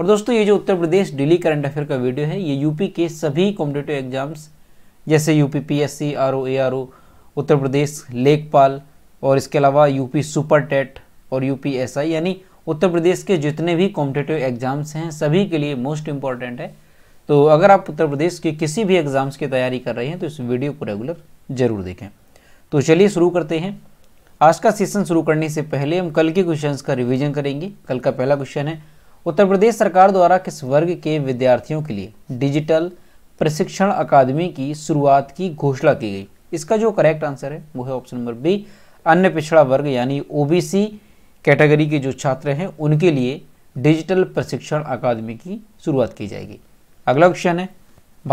और दोस्तों ये जो Uttar Pradesh daily current affair का वीडियो है ये यूपी के सभी कॉम्पिटेटिव एग्जाम्स जैसे UP PSC RO ARO Uttar Pradesh Lekhpal और इसके अलावा यूपी सुपर टेट और एस आई यानी उत्तर प्रदेश के जितने भी कॉम्पिटेटिव एग्जाम्स हैं सभी के लिए मोस्ट इम्पॉर्टेंट है तो अगर आप उत्तर प्रदेश के किसी भी एग्ज़ाम्स की तैयारी कर रहे हैं तो इस वीडियो को रेगुलर ज़रूर देखें तो चलिए शुरू करते हैं आज का सेशन शुरू करने से पहले हम कल के क्वेश्चंस का रिवीजन करेंगे कल का पहला क्वेश्चन है उत्तर प्रदेश सरकार द्वारा किस वर्ग के विद्यार्थियों के लिए डिजिटल प्रशिक्षण अकादमी की शुरुआत की घोषणा की गई इसका जो करेक्ट आंसर है वो है ऑप्शन नंबर बी अन्य पिछड़ा वर्ग यानी ओबीसी कैटेगरी के जो छात्र हैं उनके लिए डिजिटल प्रशिक्षण अकादमी की शुरुआत की जाएगी अगला क्वेश्चन है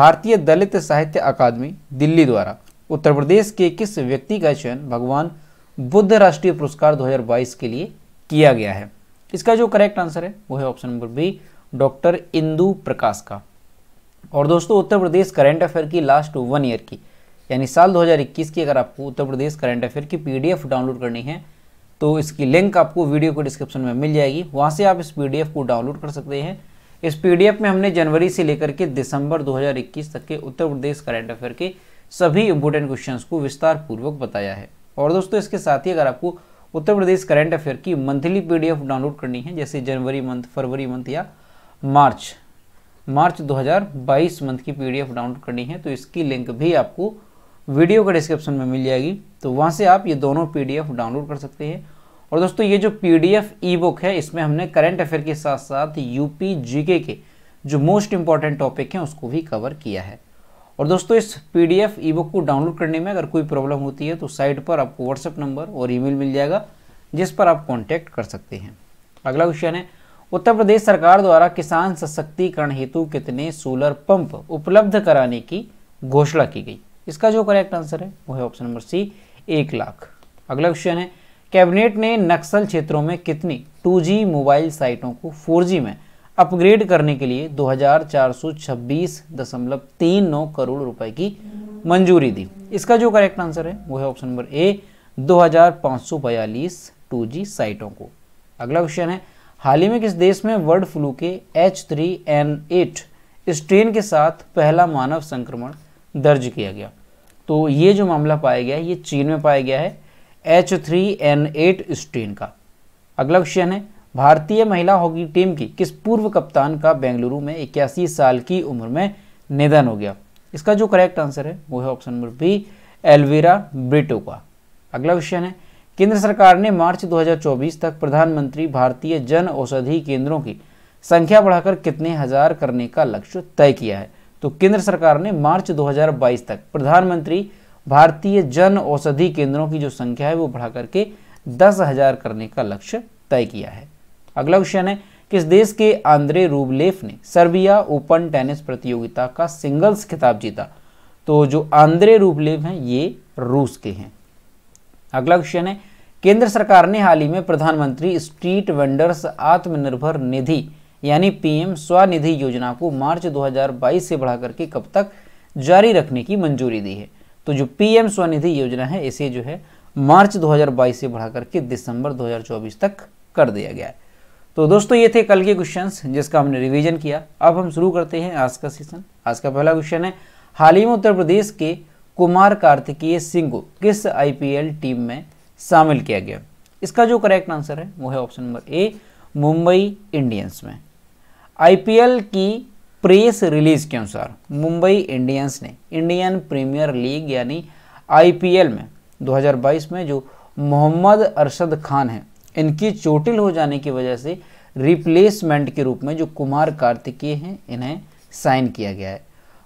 भारतीय दलित साहित्य अकादमी दिल्ली द्वारा उत्तर प्रदेश के किस व्यक्ति का चयन भगवान बुद्ध राष्ट्रीय पुरस्कार 2022 के लिए किया गया है इसका जो करेक्ट आंसर है वो है option number B doctor Indu Prakash का और दोस्तों उत्तर प्रदेश करंट अफेयर की लास्ट वन ईयर की यानी साल 2021 की अगर आपको उत्तर प्रदेश करंट अफेयर की पीडीएफ डाउनलोड करनी है तो इसकी लिंक आपको वीडियो को डिस्क्रिप्शन में मिल जाएगी वहाँ से आप इस पीडीएफ को डाउनलोड कर सकते हैं इस पीडीएफ में हमने जनवरी से लेकर के दिसंबर दो तक के उत्तर प्रदेश करंट अफेयर के सभी इंपोर्टेंट क्वेश्चन को विस्तार पूर्वक बताया है और दोस्तों इसके साथ ही अगर आपको उत्तर प्रदेश करंट अफेयर की मंथली पीडीएफ डाउनलोड करनी है जैसे जनवरी मंथ फरवरी मंथ या मार्च मार्च 2022 मंथ की पीडीएफ डाउनलोड करनी है तो इसकी लिंक भी आपको वीडियो के डिस्क्रिप्शन में मिल जाएगी तो वहाँ से आप ये दोनों पी डाउनलोड कर सकते हैं और दोस्तों ये जो पी ई बुक है इसमें हमने करंट अफेयर के साथ साथ यूपी जी के जो मोस्ट इंपॉर्टेंट टॉपिक हैं उसको भी कवर किया है और दोस्तों इस P D F ebook को डाउनलोड करने में अगर कोई प्रॉब्लम होती है तो साइट पर आपको व्हाट्सएप नंबर और ईमेल मिल जाएगा जिस पर आप कॉन्टैक्ट कर सकते हैं अगला क्वेश्चन है उत्तर प्रदेश सरकार द्वारा किसान सशक्तिकरण हेतु कितने सोलर पंप उपलब्ध कराने की घोषणा की गई इसका जो करेक्ट आंसर है वो है ऑप्शन नंबर सी एक लाख अगला क्वेश्चन है कैबिनेट ने नक्सल क्षेत्रों में कितनी 2G मोबाइल साइटों को 4G में अपग्रेड करने के लिए दो करोड़ रुपए की मंजूरी दी इसका जो करेक्ट आंसर है वो है ऑप्शन नंबर ए 2542 जी साइटों को अगला क्वेश्चन है हाल ही में किस देश में वर्ल्ड फ्लू के H three N eight strain के साथ पहला मानव संक्रमण दर्ज किया गया तो ये जो मामला पाया गया है ये चीन में पाया गया है H three N eight strain का अगला क्वेश्चन है भारतीय महिला हॉकी टीम की किस पूर्व कप्तान का बेंगलुरु में इक्यासी साल की उम्र में निधन हो गया इसका जो करेक्ट आंसर है वो है option number B Elvera Brito का अगला क्वेश्चन है केंद्र सरकार ने मार्च 2024 तक प्रधानमंत्री भारतीय जन औषधि केंद्रों की संख्या बढ़ाकर कितने हजार करने का लक्ष्य तय किया है तो केंद्र सरकार ने मार्च 2022 तक प्रधानमंत्री भारतीय जन औषधि केंद्रों की जो संख्या है वो बढ़ा करके दस हजार करने का लक्ष्य तय किया है अगला क्वेश्चन है किस देश के आंद्रे रूबलेफ ने सर्बिया ओपन टेनिस प्रतियोगिता का सिंगल्स खिताब जीता तो जो आंद्रे रूबलेफ हैं ये रूस के हैं अगला क्वेश्चन है केंद्र सरकार ने हाल ही में प्रधानमंत्री स्ट्रीट वेंडर्स आत्मनिर्भर निधि यानी पीएम स्वनिधि योजना को मार्च 2022 से बढ़ाकर के कब तक जारी रखने की मंजूरी दी है तो जो पीएम स्वनिधि योजना है इसे जो है मार्च 2022 से बढ़ाकर के दिसंबर 2024 तक कर दिया गया है तो दोस्तों ये थे कल के क्वेश्चंस जिसका हमने रिवीजन किया अब हम शुरू करते हैं आज का सेशन आज का पहला क्वेश्चन है हाल ही में उत्तर प्रदेश के कुमार कार्तिकीय सिंह को किस आईपीएल टीम में शामिल किया गया इसका जो करेक्ट आंसर है वो है option number A Mumbai Indians में आईपीएल की प्रेस रिलीज के अनुसार मुंबई इंडियंस ने इंडियन प्रीमियर लीग यानी आईपीएल में 2022 में जो मोहम्मद अरशद खान हैं इनकी चोटिल हो जाने की वजह से रिप्लेसमेंट के रूप में जो कुमार कार्तिकेय हैं इन्हें साइन किया गया है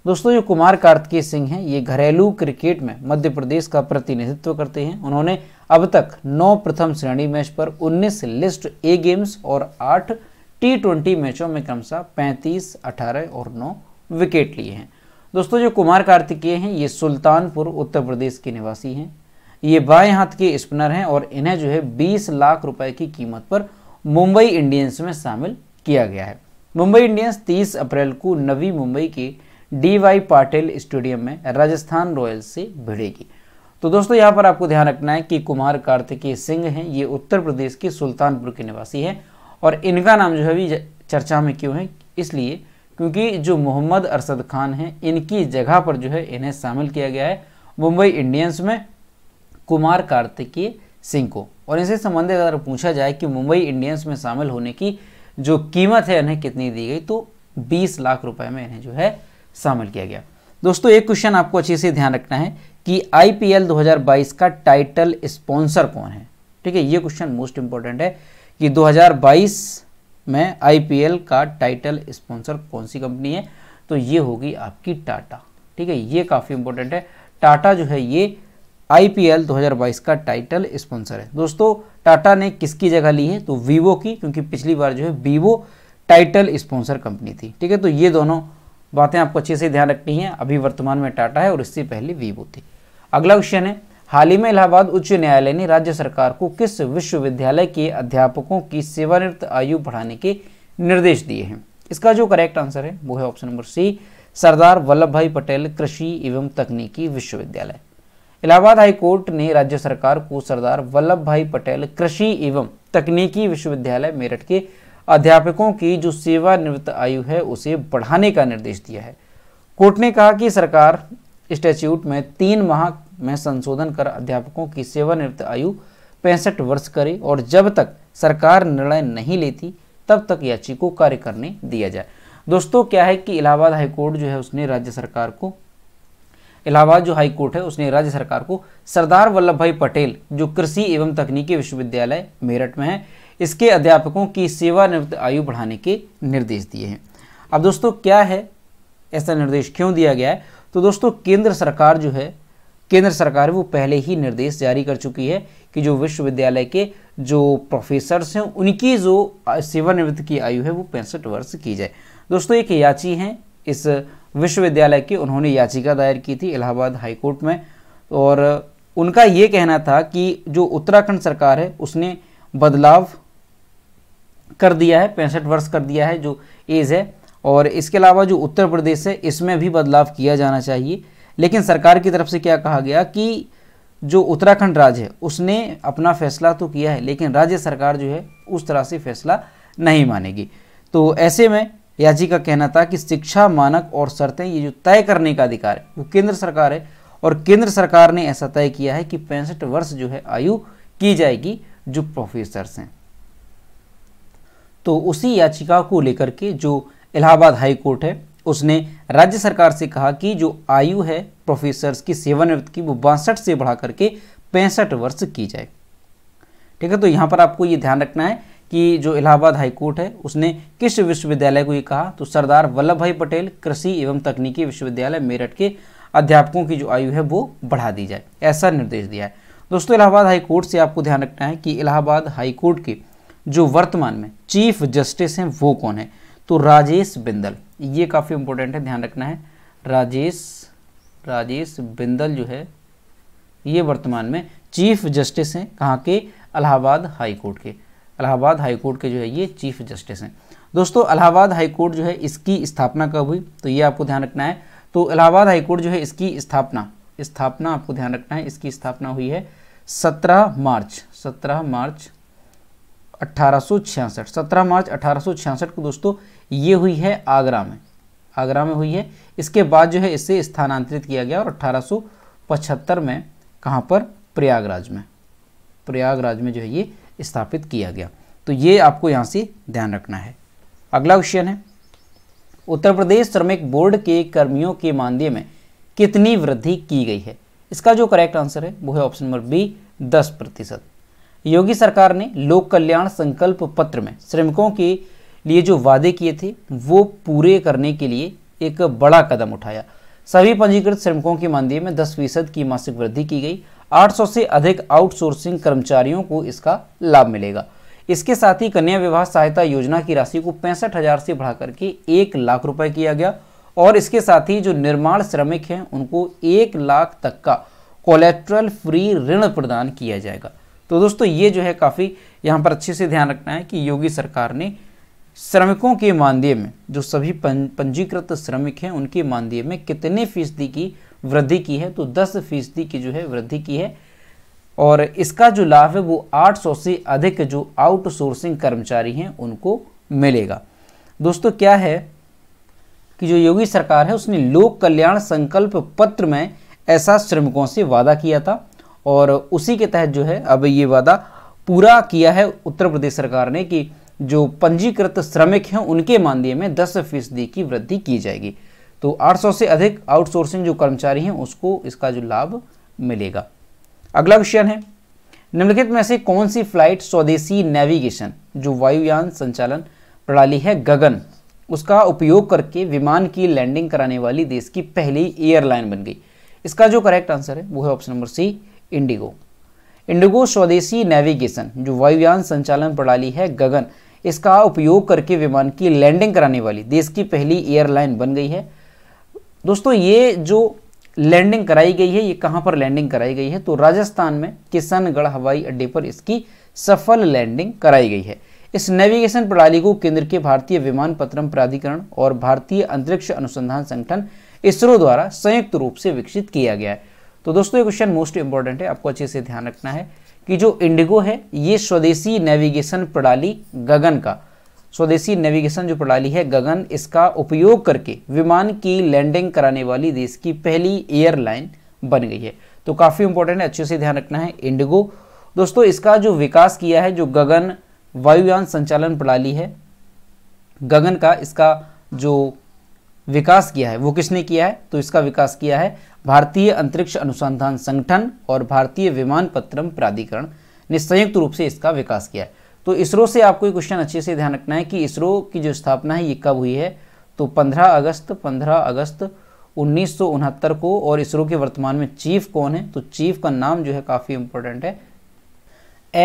दोस्तों जो कुमार कार्तिकेय सिंह हैं ये घरेलू क्रिकेट में मध्य प्रदेश का प्रतिनिधित्व करते हैं उन्होंने अब तक नौ प्रथम श्रेणी मैच पर 19 लिस्ट ए गेम्स और आठ टी ट्वेंटी मैचों में क्रमशः पैंतीस अठारह और नौ विकेट लिए हैं दोस्तों जो कुमार कार्तिकेय हैं ये सुल्तानपुर उत्तर प्रदेश के निवासी हैं ये बाएं हाथ के स्पिनर हैं और इन्हें जो है 20 लाख रुपए की कीमत पर मुंबई इंडियंस में शामिल किया गया है मुंबई इंडियंस 30 अप्रैल को नवी मुंबई के डी वाई पाटिल स्टेडियम में राजस्थान रॉयल्स से भिड़ेगी तो दोस्तों यहाँ पर आपको ध्यान रखना है कि कुमार कार्तिकेय सिंह हैं ये उत्तर प्रदेश के सुल्तानपुर के निवासी हैं और इनका नाम जो है अभी चर्चा में क्यों है इसलिए क्योंकि जो मोहम्मद अरसद खान हैं इनकी जगह पर जो है इन्हें शामिल किया गया है मुंबई इंडियंस में कुमार कार्तिकीय सिंह को और इनसे संबंधित अगर पूछा जाए कि मुंबई इंडियंस में शामिल होने की जो कीमत है इन्हें कितनी दी गई तो 20 लाख रुपए में इन्हें जो है शामिल किया गया दोस्तों एक क्वेश्चन आपको अच्छे से ध्यान रखना है कि आई 2022 का टाइटल स्पॉन्सर कौन है ठीक है ये क्वेश्चन मोस्ट इंपॉर्टेंट है कि दो में आई का टाइटल स्पॉन्सर कौन सी कंपनी है तो ये होगी आपकी टाटा ठीक है ये काफ़ी इंपॉर्टेंट है टाटा जो है ये आईपीएल 2022 का टाइटल स्पॉन्सर है दोस्तों टाटा ने किसकी जगह ली है तो वीवो की क्योंकि पिछली बार जो है वीवो टाइटल स्पॉन्सर कंपनी थी ठीक है तो ये दोनों बातें आपको अच्छे से ध्यान रखनी है अभी वर्तमान में टाटा है और इससे पहले वीवो थी अगला क्वेश्चन है हाल ही में इलाहाबाद उच्च न्यायालय ने राज्य सरकार को किस विश्वविद्यालय के अध्यापकों की सेवानिवृत्त आयु बढ़ाने के निर्देश दिए हैं इसका जो करेक्ट आंसर है वो है option number C Sardar Vallabh Bhai Patel कृषि एवं तकनीकी विश्वविद्यालय इलाहाबाद हाई कोर्ट ने राज्य सरकार को सरदार वल्लभ भाई पटेल कृषि एवं तकनीकी विश्वविद्यालय मेरठ के अध्यापकों की जो सेवानिवृत्त आयु है उसे बढ़ाने का निर्देश दिया है कोर्ट ने कहा कि सरकार स्टैच्यूट में तीन माह में संशोधन कर अध्यापकों की सेवानिवृत्त आयु पैंसठ वर्ष करे और जब तक सरकार निर्णय नहीं लेती तब तक याचिका को कार्य करने दिया जाए दोस्तों क्या है कि इलाहाबाद हाईकोर्ट जो है उसने राज्य सरकार को इलाहाबाद जो हाई कोर्ट है उसने राज्य सरकार को सरदार वल्लभ भाई पटेल जो कृषि एवं तकनीकी विश्वविद्यालय मेरठ में है इसके अध्यापकों की सेवानिवृत्त आयु बढ़ाने के निर्देश दिए हैं अब दोस्तों क्या है ऐसा निर्देश क्यों दिया गया है तो दोस्तों केंद्र सरकार जो है केंद्र सरकार वो पहले ही निर्देश जारी कर चुकी है कि जो विश्वविद्यालय के जो प्रोफेसर्स हैं उनकी जो सेवानिवृत्त की आयु है वो पैंसठ वर्ष की जाए दोस्तों एक याची हैं इस विश्वविद्यालय की उन्होंने याचिका दायर की थी इलाहाबाद हाईकोर्ट में और उनका ये कहना था कि जो उत्तराखंड सरकार है उसने बदलाव कर दिया है पैंसठ वर्ष कर दिया है जो एज है और इसके अलावा जो उत्तर प्रदेश है इसमें भी बदलाव किया जाना चाहिए लेकिन सरकार की तरफ से क्या कहा गया कि जो उत्तराखंड राज्य है उसने अपना फैसला तो किया है लेकिन राज्य सरकार जो है उस तरह से फैसला नहीं मानेगी तो ऐसे में याची का कहना था कि शिक्षा मानक और शर्तें ये जो तय करने का अधिकार है वो केंद्र सरकार है और केंद्र सरकार ने ऐसा तय किया है कि पैंसठ वर्ष जो है आयु की जाएगी जो प्रोफेसर हैं तो उसी याचिका को लेकर के जो इलाहाबाद हाई कोर्ट है उसने राज्य सरकार से कहा कि जो आयु है प्रोफेसर्स की सेवन की वो बासठ से बढ़ा करके पैंसठ वर्ष की जाए ठीक है तो यहाँ पर आपको ये ध्यान रखना है कि जो इलाहाबाद हाईकोर्ट है उसने किस विश्वविद्यालय को ये कहा तो सरदार वल्लभ भाई पटेल कृषि एवं तकनीकी विश्वविद्यालय मेरठ के अध्यापकों की जो आयु है वो बढ़ा दी जाए ऐसा निर्देश दिया है दोस्तों इलाहाबाद हाईकोर्ट से आपको ध्यान रखना है कि इलाहाबाद हाईकोर्ट के जो वर्तमान में चीफ जस्टिस हैं वो कौन है तो राजेश बिंदल ये काफ़ी इंपॉर्टेंट है ध्यान रखना है राजेश राजेश बिंदल जो है ये वर्तमान में चीफ जस्टिस हैं कहाँ के इलाहाबाद हाईकोर्ट के इलाहाबाद हाईकोर्ट के जो है ये चीफ जस्टिस हैं दोस्तों इलाहाबाद हाईकोर्ट जो है इसकी स्थापना कब हुई तो ये आपको ध्यान रखना है तो इलाहाबाद हाईकोर्ट जो है इसकी स्थापना स्थापना आपको ध्यान रखना है इसकी स्थापना हुई है सत्रह मार्च सत्रह मार्च 1866 सत्रह मार्च 1866 को दोस्तों ये हुई है आगरा में आगरा में हुई है इसके बाद जो है इसे स्थानांतरित किया गया और 1875 में कहाँ पर प्रयागराज में प्रयागराज में जो है ये स्थापित किया गया तो ये आपको यहाँ से ध्यान रखना है अगला क्वेश्चन है उत्तर प्रदेश श्रमिक बोर्ड के कर्मियों के मानदेय में कितनी वृद्धि की गई है इसका जो करेक्ट आंसर है वो है ऑप्शन नंबर बी दस प्रतिशत योगी सरकार ने लोक कल्याण संकल्प पत्र में श्रमिकों के लिए जो वादे किए थे वो पूरे करने के लिए एक बड़ा कदम उठाया सभी पंजीकृत श्रमिकों के मानदेय में दस फीसद की मासिक वृद्धि की गई 800 से अधिक आउटसोर्सिंग कर्मचारियों को इसका लाभ मिलेगा इसके साथ ही कन्या विवाह सहायता योजना की राशि को पैंसठ हज़ार से बढ़ा करके एक लाख रुपए किया गया और इसके साथ ही जो निर्माण श्रमिक हैं उनको एक लाख तक का कोलेट्रल फ्री ऋण प्रदान किया जाएगा तो दोस्तों ये जो है काफ़ी यहाँ पर अच्छे से ध्यान रखना है कि योगी सरकार ने श्रमिकों के मानदेय में जो सभी पंजीकृत श्रमिक हैं उनके मानदेय में कितने फीसदी की वृद्धि की है तो दस फीसदी की जो है वृद्धि की है और इसका जो लाभ है वो 800 से अधिक जो आउटसोर्सिंग कर्मचारी हैं उनको मिलेगा दोस्तों क्या है कि जो योगी सरकार है उसने लोक कल्याण संकल्प पत्र में ऐसा श्रमिकों से वादा किया था और उसी के तहत जो है अब ये वादा पूरा किया है उत्तर प्रदेश सरकार ने कि जो पंजीकृत श्रमिक हैं उनके मानदेय में दस फीसदी की वृद्धि की जाएगी तो 800 से अधिक आउटसोर्सिंग जो कर्मचारी हैं उसको इसका जो लाभ मिलेगा अगला क्वेश्चन है निम्नलिखित में से कौन सी फ्लाइट स्वदेशी नेविगेशन जो वायुयान संचालन प्रणाली है गगन उसका उपयोग करके विमान की लैंडिंग कराने वाली देश की पहली एयरलाइन बन गई इसका जो करेक्ट आंसर है वो है option number C IndiGo IndiGo स्वदेशी नेविगेशन जो वायुयान संचालन प्रणाली है गगन इसका उपयोग करके विमान की लैंडिंग कराने वाली देश की पहली एयरलाइन बन गई है दोस्तों ये जो लैंडिंग कराई गई है ये कहाँ पर लैंडिंग कराई गई है तो राजस्थान में किशनगढ़ हवाई अड्डे पर इसकी सफल लैंडिंग कराई गई है इस नेविगेशन प्रणाली को केंद्र के भारतीय विमान पत्रम प्राधिकरण और भारतीय अंतरिक्ष अनुसंधान संगठन इसरो द्वारा संयुक्त रूप से विकसित किया गया है तो दोस्तों ये क्वेश्चन मोस्ट इंपॉर्टेंट है आपको अच्छे से ध्यान रखना है कि जो इंडिगो है ये स्वदेशी नेविगेशन प्रणाली गगन का स्वदेशी नेविगेशन जो प्रणाली है गगन इसका उपयोग करके विमान की लैंडिंग कराने वाली देश की पहली एयरलाइन बन गई है तो काफ़ी इंपॉर्टेंट है अच्छे से ध्यान रखना है इंडिगो दोस्तों इसका जो विकास किया है जो गगन वायुयान संचालन प्रणाली है गगन का इसका जो विकास किया है वो किसने किया है तो इसका विकास किया है भारतीय अंतरिक्ष अनुसंधान संगठन और भारतीय विमानपत्रम प्राधिकरण ने संयुक्त रूप से इसका विकास किया है तो इसरो से आपको ये क्वेश्चन अच्छे से ध्यान रखना है कि इसरो की जो स्थापना है ये कब हुई है तो 15 अगस्त 15 अगस्त उन्नीस को और इसरो के वर्तमान में चीफ कौन है तो चीफ का नाम जो है काफ़ी इंपॉर्टेंट है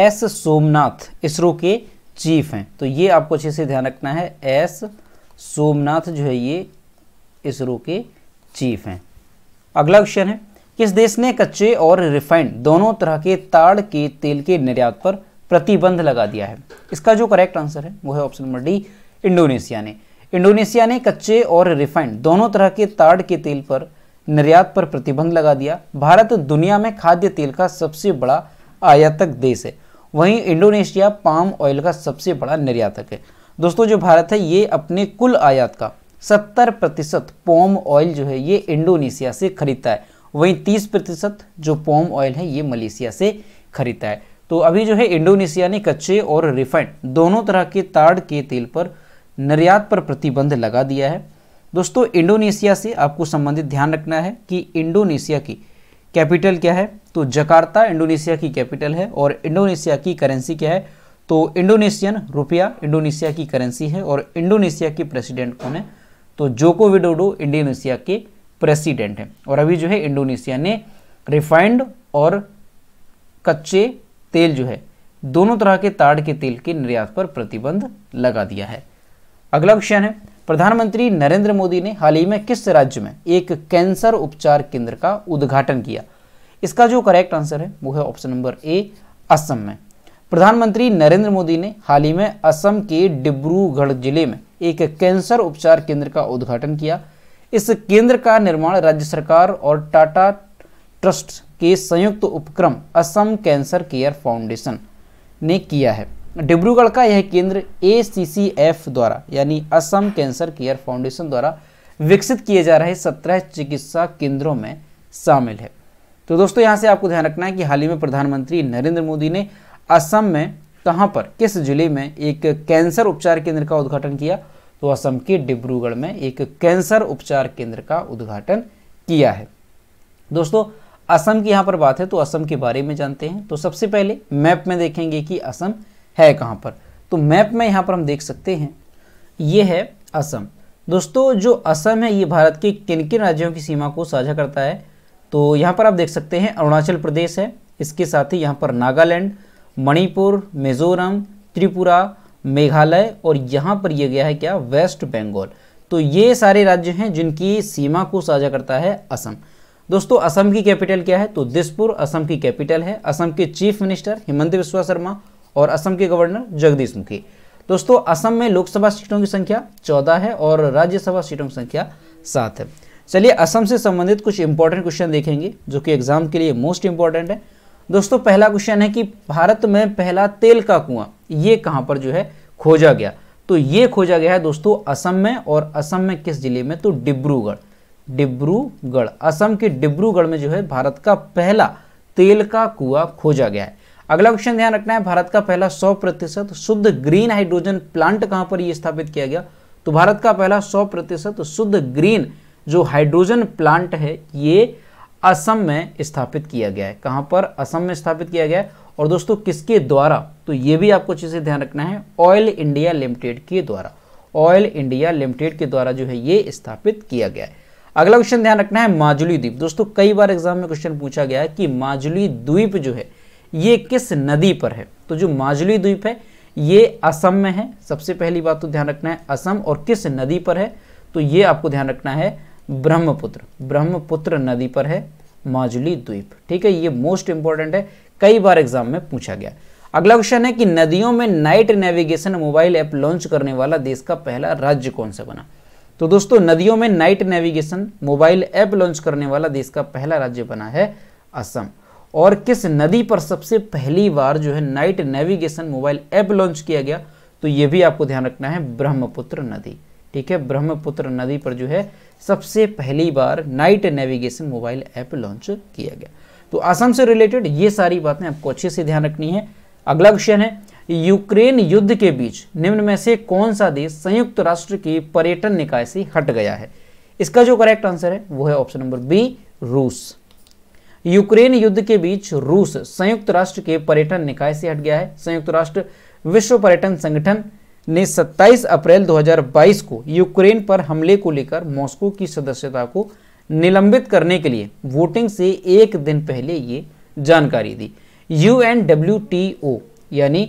एस सोमनाथ इसरो के चीफ हैं तो ये आपको अच्छे से ध्यान रखना है एस सोमनाथ जो है ये इसरो के चीफ हैं अगला क्वेश्चन है किस देश ने कच्चे और रिफाइंड दोनों तरह के ताड़ के तेल के निर्यात पर प्रतिबंध लगा दिया है इसका जो करेक्ट आंसर है वो है ऑप्शन नंबर डी इंडोनेशिया ने इंडोनेशिया ने कच्चे और रिफाइंड दोनों तरह के ताड़ के तेल पर निर्यात पर प्रतिबंध लगा दिया भारत दुनिया में खाद्य तेल का सबसे बड़ा आयातक देश है वहीं इंडोनेशिया पाम ऑयल का सबसे बड़ा निर्यातक है दोस्तों जो भारत है ये अपने कुल आयात का 70 प्रतिशत पॉम ऑयल जो है ये इंडोनेशिया से खरीदता है वहीं 30 प्रतिशत जो पॉम ऑयल है ये मलेशिया से खरीदता है तो अभी जो है इंडोनेशिया ने कच्चे और रिफाइंड दोनों तरह के ताड़ के तेल पर निर्यात पर प्रतिबंध लगा दिया है दोस्तों इंडोनेशिया से आपको संबंधित ध्यान रखना है कि इंडोनेशिया की कैपिटल क्या है तो जकार्ता इंडोनेशिया की कैपिटल है और इंडोनेशिया की करेंसी क्या है तो इंडोनेशियन रुपया इंडोनेशिया की करेंसी है और इंडोनेशिया के प्रेसिडेंट कौन है तो जोको विडोडो इंडोनेशिया के प्रेसिडेंट हैं और अभी जो है इंडोनेशिया ने रिफाइंड और कच्चे तेल जो है दोनों तरह के ताड़ के तेल के निर्यात पर प्रतिबंध लगा दिया है अगला क्वेश्चन है प्रधानमंत्री नरेंद्र मोदी ने हाल ही में किस राज्य में एक कैंसर उपचार केंद्र का उद्घाटन किया इसका जो करेक्ट आंसर है वो है ऑप्शन नंबर ए असम में प्रधानमंत्री नरेंद्र मोदी ने हाल ही में असम के डिब्रूगढ़ जिले में एक कैंसर उपचार केंद्र का उद्घाटन किया इस केंद्र का निर्माण राज्य सरकार और टाटा ट्रस्ट के संयुक्त उपक्रम असम कैंसर केयर फाउंडेशन ने किया है डिब्रूगढ़ का यह केंद्र ए द्वारा यानी असम कैंसर केयर फाउंडेशन द्वारा विकसित किए जा रहे सत्रह चिकित्सा केंद्रों में शामिल है तो दोस्तों यहां से आपको ध्यान रखना है कि हाल ही में प्रधानमंत्री नरेंद्र मोदी ने असम में कहां पर किस जिले में एक कैंसर उपचार केंद्र का उद्घाटन किया तो असम के डिब्रूगढ़ में एक कैंसर उपचार केंद्र का उद्घाटन किया है दोस्तों असम की यहाँ पर बात है तो असम के बारे में जानते हैं तो सबसे पहले मैप में देखेंगे कि असम है कहाँ पर तो मैप में यहाँ पर हम देख सकते हैं ये है असम दोस्तों जो असम है ये भारत के किन किन राज्यों की सीमा को साझा करता है तो यहाँ पर आप देख सकते हैं अरुणाचल प्रदेश है इसके साथ ही यहाँ पर नागालैंड मणिपुर मिजोरम त्रिपुरा मेघालय और यहाँ पर यह गया है क्या वेस्ट बंगाल तो ये सारे राज्य हैं जिनकी सीमा को साझा करता है असम दोस्तों असम की कैपिटल क्या है तो दिसपुर असम की कैपिटल है असम के चीफ मिनिस्टर हिमंत बिस्वा शर्मा और असम के गवर्नर जगदीश मुखी दोस्तों असम में लोकसभा सीटों की संख्या चौदह है और राज्यसभा सीटों की संख्या सात है चलिए असम से संबंधित कुछ इंपॉर्टेंट क्वेश्चन देखेंगे जो कि एग्जाम के लिए मोस्ट इंपॉर्टेंट है दोस्तों पहला क्वेश्चन है कि भारत में पहला तेल का कुआं ये कहां पर जो है खोजा गया तो ये खोजा गया है दोस्तों असम में और असम में किस जिले में तो डिब्रूगढ़ डिब्रूगढ़ असम के डिब्रूगढ़ में जो है भारत का पहला तेल का कुआ खोजा गया है अगला क्वेश्चन ध्यान रखना है भारत का पहला 100 प्रतिशत शुद्ध ग्रीन हाइड्रोजन प्लांट कहां पर यह स्थापित किया गया तो भारत का पहला 100 प्रतिशत शुद्ध ग्रीन जो हाइड्रोजन प्लांट है ये असम में स्थापित किया गया है कहां पर असम में स्थापित किया गया है और दोस्तों किसके द्वारा तो ये भी आपको चीज़ें ध्यान रखना है ऑयल इंडिया लिमिटेड के द्वारा ऑयल इंडिया लिमिटेड के द्वारा जो है ये स्थापित किया गया है अगला क्वेश्चन ध्यान रखना है माजुली द्वीप दोस्तों कई बार एग्जाम में क्वेश्चन पूछा गया है कि माजुली द्वीप जो है ये किस नदी पर है तो जो माजुली द्वीप है ये असम में है सबसे पहली बात तो ध्यान रखना है असम और किस नदी पर है तो ये आपको ध्यान रखना है ब्रह्मपुत्र ब्रह्मपुत्र नदी पर है माजुली द्वीप ठीक है ये मोस्ट इंपॉर्टेंट है कई बार एग्जाम में पूछा गया अगला क्वेश्चन है कि नदियों में night navigation mobile app launch करने वाला देश का पहला राज्य कौन सा बना तो दोस्तों नदियों में night navigation mobile app launch करने वाला देश का पहला राज्य बना है असम और किस नदी पर सबसे पहली बार जो है night navigation mobile app launch किया गया तो यह भी आपको ध्यान रखना है ब्रह्मपुत्र नदी ठीक है ब्रह्मपुत्र नदी पर जो है सबसे पहली बार night navigation mobile app launch किया गया तो असम से रिलेटेड ये सारी बातें आपको अच्छे से ध्यान रखनी है अगला क्वेश्चन है यूक्रेन युद्ध के बीच निम्न में से कौन सा देश संयुक्त राष्ट्र के पर्यटन निकाय से हट गया है इसका जो करेक्ट आंसर है वो है ऑप्शन नंबर बी रूस यूक्रेन युद्ध के बीच रूस संयुक्त राष्ट्र के पर्यटन निकाय से हट गया है संयुक्त राष्ट्र विश्व पर्यटन संगठन ने 27 अप्रैल 2022 को यूक्रेन पर हमले को लेकर मॉस्को की सदस्यता को निलंबित करने के लिए वोटिंग से एक दिन पहले ये जानकारी दी यू यानी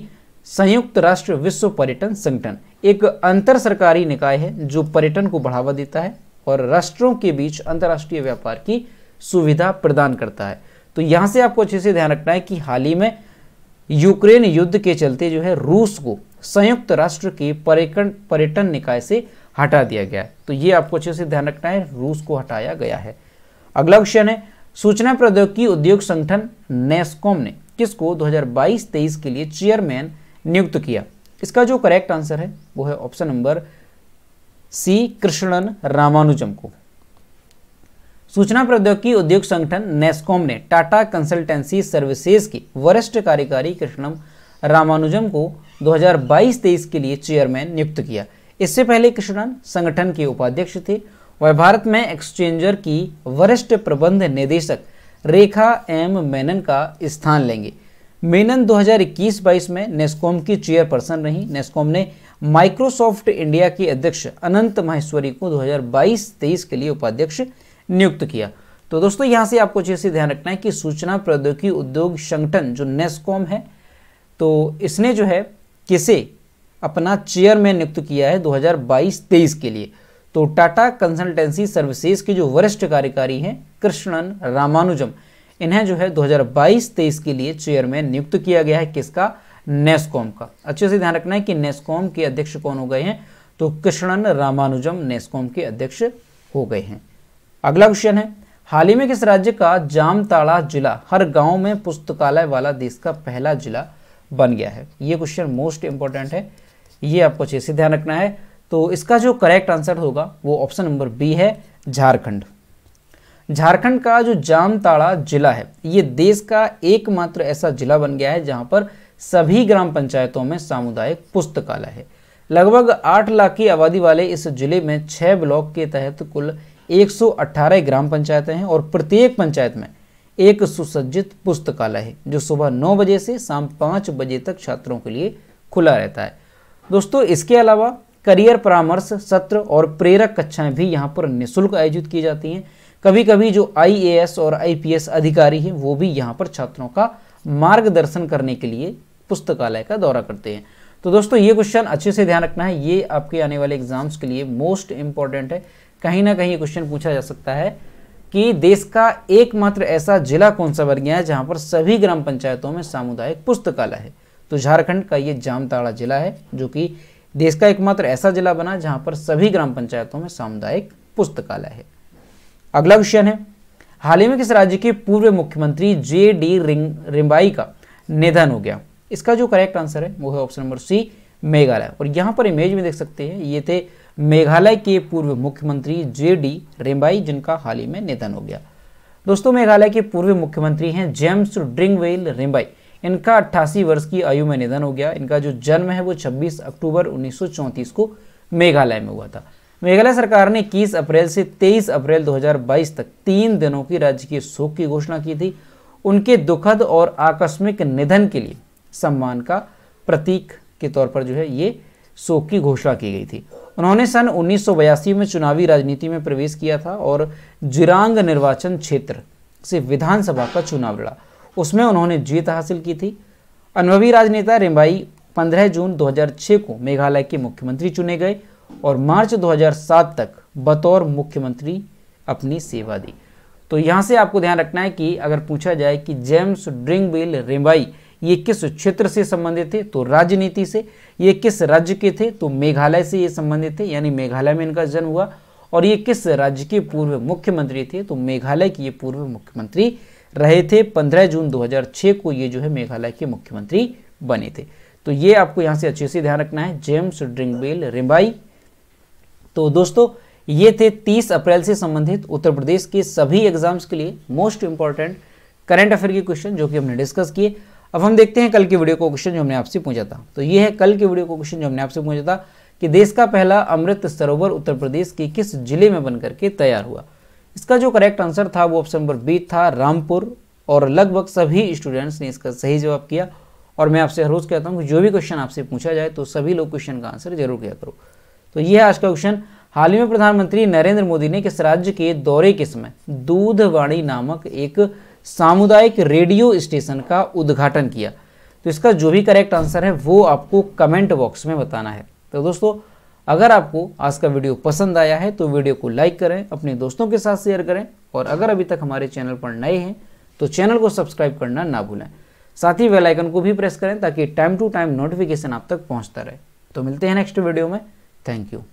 संयुक्त राष्ट्र विश्व पर्यटन संगठन एक अंतर सरकारी निकाय है जो पर्यटन को बढ़ावा देता है और राष्ट्रों के बीच अंतर्राष्ट्रीय व्यापार की सुविधा प्रदान करता है तो यहां से आपको अच्छे से ध्यान रखना है कि हाल ही में यूक्रेन युद्ध के चलते जो है रूस को संयुक्त राष्ट्र के पर्यटन पर्यटन निकाय से हटा दिया गया है तो ये आपको अच्छे से ध्यान रखना है रूस को हटाया गया है अगला क्वेश्चन है सूचना प्रौद्योगिकी उद्योग संगठन नेस्कॉम ने किसको 2022-23 के लिए चेयरमैन नियुक्त किया इसका जो करेक्ट आंसर है वो है option number C Krishnan Ramanujam को सूचना प्रौद्योगिकी उद्योग संगठन नेस्कॉम ने टाटा कंसल्टेंसी सर्विसेज के वरिष्ठ कार्यकारी कृष्णम रामानुजम को 2022-23 के लिए चेयरमैन नियुक्त किया इससे पहले कृष्णन संगठन के उपाध्यक्ष थे वह भारत में एक्सचेंजर की वरिष्ठ प्रबंध निदेशक रेखा एम मेनन का स्थान लेंगे मेनन 2021-22 में नेस्कॉम की चेयरपर्सन रही नेस्कॉम ने माइक्रोसॉफ्ट इंडिया की अध्यक्ष अनंत माहेश्वरी को 2022-23 के लिए उपाध्यक्ष नियुक्त किया तो दोस्तों यहां से आपको चीज़ ध्यान रखना है कि सूचना प्रौद्योगिकी उद्योग संगठन जो नेस्कॉम है तो इसने जो है किसे अपना चेयरमैन नियुक्त किया है 2022-23 के लिए तो टाटा कंसल्टेंसी सर्विसेज के जो वरिष्ठ कार्यकारी हैं कृष्णन रामानुजम इन्हें जो है 2022-23 के लिए चेयरमैन नियुक्त किया गया है किसका नेस्कॉम का अच्छे से ध्यान रखना है कि नेस्कॉम के अध्यक्ष कौन हो गए हैं तो कृष्णन रामानुजम नेस्कॉम के अध्यक्ष हो गए हैं अगला क्वेश्चन है हाल ही में किस राज्य का जामताड़ा जिला हर गांव में पुस्तकालय वाला देश का पहला जिला बन गया है ये क्वेश्चन मोस्ट इंपॉर्टेंट है ये आपको अच्छे से ध्यान रखना है तो इसका जो करेक्ट आंसर होगा वो ऑप्शन नंबर बी है झारखंड झारखंड का जो जामताड़ा जिला है ये देश का एकमात्र ऐसा जिला बन गया है जहाँ पर सभी ग्राम पंचायतों में सामुदायिक पुस्तकालय है लगभग आठ लाख की आबादी वाले इस जिले में छः ब्लॉक के तहत कुल 118 ग्राम पंचायतें हैं और प्रत्येक पंचायत में एक सुसज्जित पुस्तकालय है जो सुबह नौ बजे से शाम पाँच बजे तक छात्रों के लिए खुला रहता है दोस्तों इसके अलावा करियर परामर्श सत्र और प्रेरक कक्षाएं भी यहाँ पर निःशुल्क आयोजित की जाती हैं कभी कभी जो आई और आई अधिकारी हैं वो भी यहाँ पर छात्रों का मार्गदर्शन करने के लिए पुस्तकालय का दौरा करते हैं तो दोस्तों ये क्वेश्चन अच्छे से ध्यान रखना है ये आपके आने वाले एग्जाम्स के लिए मोस्ट इम्पॉर्टेंट है कहीं ना कहीं ये क्वेश्चन पूछा जा सकता है कि देश का एकमात्र ऐसा जिला कौन सा बन गया है जहाँ पर सभी ग्राम पंचायतों में सामुदायिक पुस्तकालय है तो झारखंड का ये जामताड़ा जिला है जो कि देश का एकमात्र ऐसा जिला बना जहाँ पर सभी ग्राम पंचायतों में सामुदायिक पुस्तकालय है अगला क्वेश्चन है हाल ही में किस राज्य के पूर्व मुख्यमंत्री जे डी रिंग रिम्बाई का निधन हो गया इसका जो करेक्ट आंसर है वो है ऑप्शन नंबर सी मेघालय और यहाँ पर इमेज में देख सकते हैं ये थे मेघालय के पूर्व मुख्यमंत्री जे डी रिम्बाई जिनका हाल ही में निधन हो गया दोस्तों मेघालय के पूर्व मुख्यमंत्री हैं जेम्स ड्रिंगवेल रेम्बाई इनका अट्ठासी वर्ष की आयु में निधन हो गया इनका जो जन्म है वो छब्बीस अक्टूबर उन्नीस को मेघालय में हुआ था मेघालय सरकार ने इक्कीस अप्रैल से 23 अप्रैल 2022 तक तीन दिनों की राज्य के शोक की घोषणा की थी उनके दुखद और आकस्मिक निधन के लिए सम्मान का प्रतीक के तौर पर जो है ये शोक की घोषणा की गई थी उन्होंने सन उन्नीस में चुनावी राजनीति में प्रवेश किया था और जिरांग निर्वाचन क्षेत्र से विधानसभा का चुनाव लड़ा उसमें उन्होंने जीत हासिल की थी अनुभवी राजनेता रिम्बाई 15 जून 2006 को मेघालय के मुख्यमंत्री चुने गए और मार्च 2007 तक बतौर मुख्यमंत्री अपनी सेवा दी तो यहाँ से आपको ध्यान रखना है कि अगर पूछा जाए कि जेम्स ड्रिंगबिल रेम्बाई ये किस क्षेत्र से संबंधित थे तो राजनीति से ये किस राज्य के थे तो मेघालय से ये संबंधित थे यानी मेघालय में इनका जन्म हुआ और ये किस राज्य के पूर्व मुख्यमंत्री थे तो मेघालय के ये पूर्व मुख्यमंत्री रहे थे 15 जून 2006 को ये जो है मेघालय के मुख्यमंत्री बने थे तो ये आपको यहाँ से अच्छे से ध्यान रखना है जेम्स ड्रिंगबेल रिम्बाई तो दोस्तों ये थे 30 अप्रैल से संबंधित उत्तर प्रदेश के सभी एग्जाम्स के लिए मोस्ट इंपॉर्टेंट करंट अफेयर के क्वेश्चन जो कि हमने डिस्कस किए अब हम देखते हैं कल की वीडियो को क्वेश्चन जो हमने आपसे पूछा था तो ये है कल की वीडियो को क्वेश्चन जो हमने आपसे पूछा था कि देश का पहला अमृत सरोवर उत्तर प्रदेश के किस जिले में बनकर के तैयार हुआ इसका जो करेक्ट आंसर था वो ऑप्शन नंबर बी था रामपुर और लगभग सभी स्टूडेंट्स ने इसका सही जवाब किया और मैं आपसे हर रोज़ कहता हूँ कि जो भी क्वेश्चन आपसे पूछा जाए तो सभी लोग क्वेश्चन का आंसर जरूर किया करो तो ये आज का क्वेश्चन हाल ही में प्रधानमंत्री नरेंद्र मोदी ने किस राज्य के दौरे के समय दूधवाणी नामक एक सामुदायिक रेडियो स्टेशन का उद्घाटन किया तो इसका जो भी करेक्ट आंसर है वो आपको कमेंट बॉक्स में बताना है तो दोस्तों अगर आपको आज का वीडियो पसंद आया है तो वीडियो को लाइक करें अपने दोस्तों के साथ शेयर करें और अगर अभी तक हमारे चैनल पर नए हैं तो चैनल को सब्सक्राइब करना ना भूलें साथ ही वेलाइकन आइकन को भी प्रेस करें ताकि टाइम टू टाइम नोटिफिकेशन आप तक पहुंचता रहे तो मिलते हैं नेक्स्ट वीडियो में Thank you.